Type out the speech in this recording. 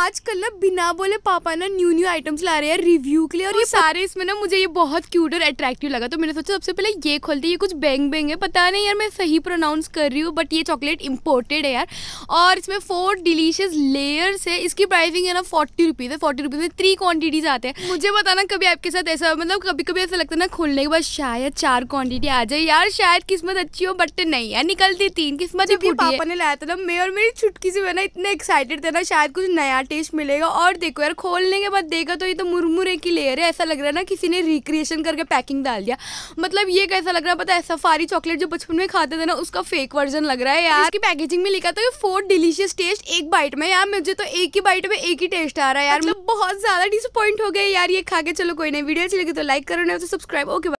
आजकल ना बिना बोले पापा ना न्यू न्यू आइटम्स ला रहे हैं रिव्यू के लिए और ये सारे इसमें ना मुझे ये बहुत क्यूट और अट्रैक्टिव लगा तो मैंने सोचा सबसे पहले ये खोलते ये कुछ बैंग बैंग है पता नहीं यार मैं सही प्रोनाउंस कर रही हूँ बट ये चॉकलेट इम्पोर्टेड है यार और इसमें फोर डिलीशियस लेयर्स है इसकी प्राइसिंग है ना फोर्टी रुपीज़ है फोर्टी रुपीज़ में थ्री क्वान्टिटीज आते हैं मुझे बताना कभी आपके साथ ऐसा मतलब कभी कभी ऐसा लगता है ना खोलने के बाद शायद चार क्वान्टिटी आ जाए यार शायद किस्मत अच्छी हो बट नहीं यार निकलती तीन किस्मत पापा ने लाया था ना मैं और मेरी छुटकी से मैं ना इतना एक्साइटेड थे ना शायद कुछ नया टेस्ट मिलेगा और देखो यार खोलने के बाद देखा तो ये तो मुरमुरे की लेयर है ऐसा लग रहा है ना किसी ने रिक्रिएशन करके पैकिंग डाल दिया मतलब ये कैसा लग रहा है पता है सफारी चॉकलेट जो बचपन में खाते थे ना उसका फेक वर्जन लग रहा है यार की पैकेजिंग में लिखा था फोर डिलीशियस टेस्ट एक बाइट में यार मुझे तो एक ही बाइट में एक ही टेस्ट आ रहा है यार मतलब बहुत ज़्यादा डिसअपॉइंट हो गया यार ये खा के चलो कोई नहीं वीडियो अच्छी लगी तो लाइक करो ना तो सब्सक्राइब ओके